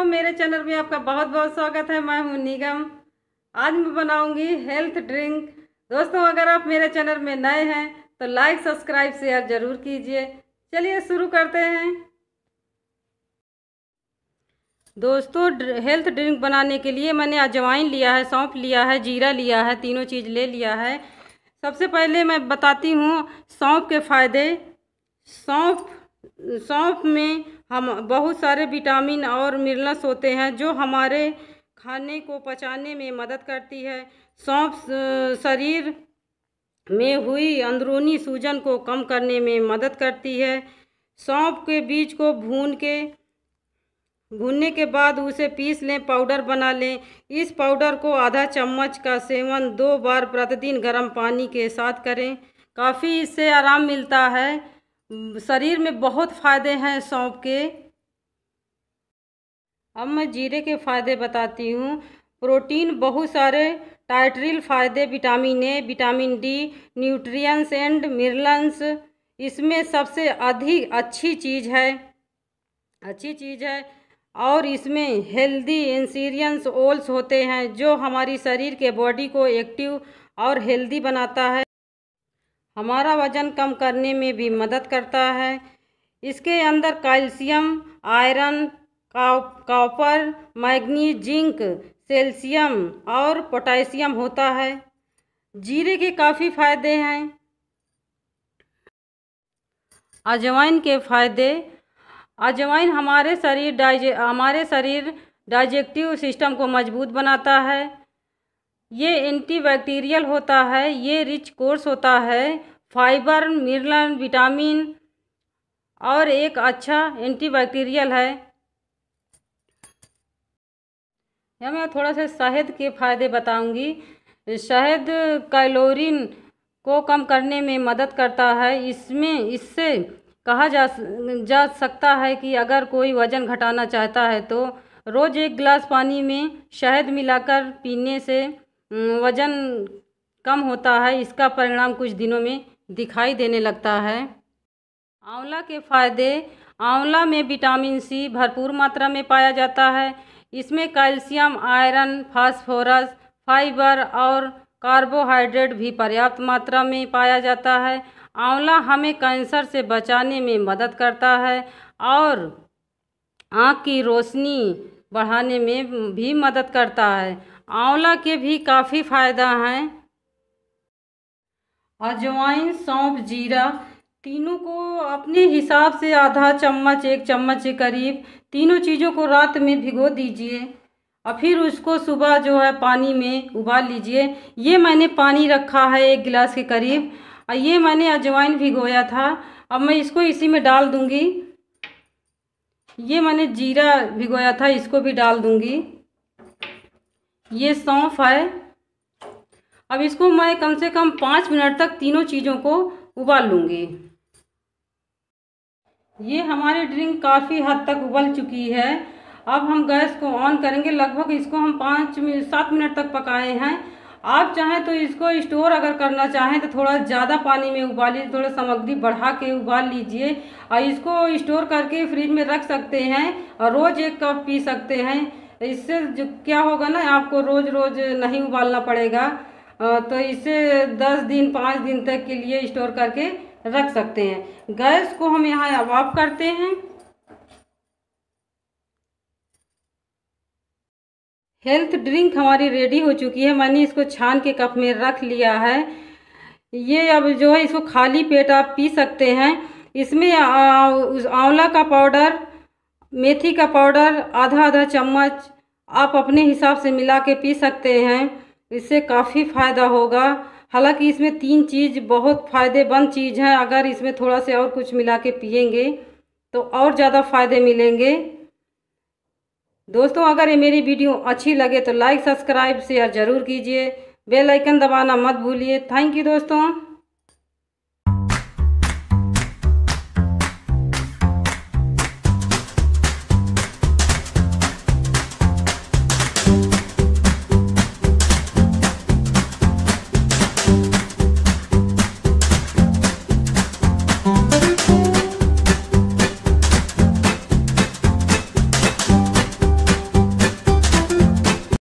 दोस्तों मेरे चैनल में आपका बहुत बहुत स्वागत है मैं हूं निगम आज मैं बनाऊंगी हेल्थ ड्रिंक दोस्तों अगर आप मेरे चैनल में नए हैं तो लाइक सब्सक्राइब शेयर ज़रूर कीजिए चलिए शुरू करते हैं दोस्तों हेल्थ ड्रिंक बनाने के लिए मैंने अजवाइन लिया है सौंप लिया है जीरा लिया है तीनों चीज़ ले लिया है सबसे पहले मैं बताती हूँ सौंप के फ़ायदे सौंफ सौंफ में हम बहुत सारे विटामिन और मिनरल्स होते हैं जो हमारे खाने को पचाने में मदद करती है सौंफ शरीर में हुई अंदरूनी सूजन को कम करने में मदद करती है सौंफ के बीज को भून के भूनने के बाद उसे पीस लें पाउडर बना लें इस पाउडर को आधा चम्मच का सेवन दो बार प्रतिदिन गर्म पानी के साथ करें काफ़ी इससे आराम मिलता है शरीर में बहुत फ़ायदे हैं सौंप के अब मैं जीरे के फ़ायदे बताती हूँ प्रोटीन बहुत सारे टाइट्रिल फ़ायदे vitamin A vitamin D nutrients and minerals इसमें सबसे अधिक अच्छी चीज़ है अच्छी चीज़ है और इसमें हेल्दी इंसीरियंस ओल्स होते हैं जो हमारी शरीर के बॉडी को एक्टिव और हेल्दी बनाता है हमारा वज़न कम करने में भी मदद करता है इसके अंदर कैल्शियम आयरन कॉपर मैग्नी जिंक सेल्सियम और पोटेशियम होता है जीरे के काफ़ी फायदे हैं अजवाइन के फायदे अजवाइन हमारे शरीर डाइजे हमारे शरीर डाइजेक्टिव सिस्टम को मजबूत बनाता है ये एंटीबैक्टीरियल होता है ये रिच कोर्स होता है फाइबर मिनरल विटामिन और एक अच्छा एंटीबैक्टीरियल है यह मैं थोड़ा सा शहद के फ़ायदे बताऊंगी शहद कैलोरीन को कम करने में मदद करता है इसमें इससे कहा जा जा सकता है कि अगर कोई वज़न घटाना चाहता है तो रोज़ एक गिलास पानी में शहद मिलाकर पीने से हम्म, वज़न कम होता है इसका परिणाम कुछ दिनों में दिखाई देने लगता है आंवला के फायदे आंवला में विटामिन सी भरपूर मात्रा में पाया जाता है इसमें कैल्शियम आयरन फास्फोरस फाइबर और कार्बोहाइड्रेट भी पर्याप्त मात्रा में पाया जाता है आंवला हमें कैंसर से बचाने में मदद करता है और आँख की रोशनी बढ़ाने में भी मदद करता है आंवला के भी काफ़ी फ़ायदा हैं अजवाइन सौंप जीरा तीनों को अपने हिसाब से आधा चम्मच एक चम्मच के करीब तीनों चीज़ों को रात में भिगो दीजिए और फिर उसको सुबह जो है पानी में उबाल लीजिए ये मैंने पानी रखा है एक गिलास के करीब और ये मैंने अजवाइन भिगोया था अब मैं इसको इसी में डाल दूँगी ये मैंने जीरा भिगोया था इसको भी डाल दूँगी ये सौंफ है अब इसको मैं कम से कम पाँच मिनट तक तीनों चीज़ों को उबाल लूँगी ये हमारी ड्रिंक काफ़ी हद तक उबल चुकी है अब हम गैस को ऑन करेंगे लगभग इसको हम पाँच सात मिनट तक पकाए हैं आप चाहें तो इसको स्टोर अगर करना चाहें तो थोड़ा ज़्यादा पानी में उबालिए थोड़ा सामग्री बढ़ा के उबाल लीजिए और इसको स्टोर करके फ्रिज में रख सकते हैं और रोज़ एक कप पी सकते हैं तो इससे जो क्या होगा ना आपको रोज़ रोज़ नहीं उबालना पड़ेगा तो इसे 10 दिन 5 दिन तक के लिए स्टोर करके रख सकते हैं गैस को हम यहाँ ऑफ करते हैं हेल्थ ड्रिंक हमारी रेडी हो चुकी है मैंने इसको छान के कप में रख लिया है ये अब जो है इसको खाली पेट आप पी सकते हैं इसमें आंवला का पाउडर मेथी का पाउडर आधा आधा चम्मच आप अपने हिसाब से मिला के पी सकते हैं इससे काफ़ी फ़ायदा होगा हालांकि इसमें तीन चीज़ बहुत फ़ायदेमंद चीज़ है अगर इसमें थोड़ा से और कुछ मिला के पियेंगे तो और ज़्यादा फ़ायदे मिलेंगे दोस्तों अगर ये मेरी वीडियो अच्छी लगे तो लाइक सब्सक्राइब शेयर ज़रूर कीजिए बेल आइकन दबाना मत भूलिए थैंक यू दोस्तों